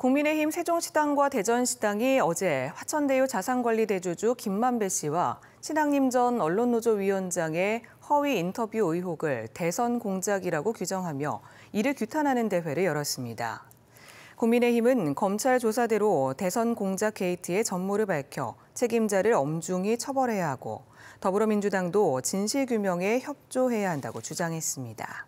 국민의힘 세종시당과 대전시당이 어제 화천대유 자산관리대주주 김만배 씨와 신학님전 언론노조 위원장의 허위 인터뷰 의혹을 대선 공작이라고 규정하며 이를 규탄하는 대회를 열었습니다. 국민의힘은 검찰 조사대로 대선 공작 게이트의 전무를 밝혀 책임자를 엄중히 처벌해야 하고 더불어민주당도 진실규명에 협조해야 한다고 주장했습니다.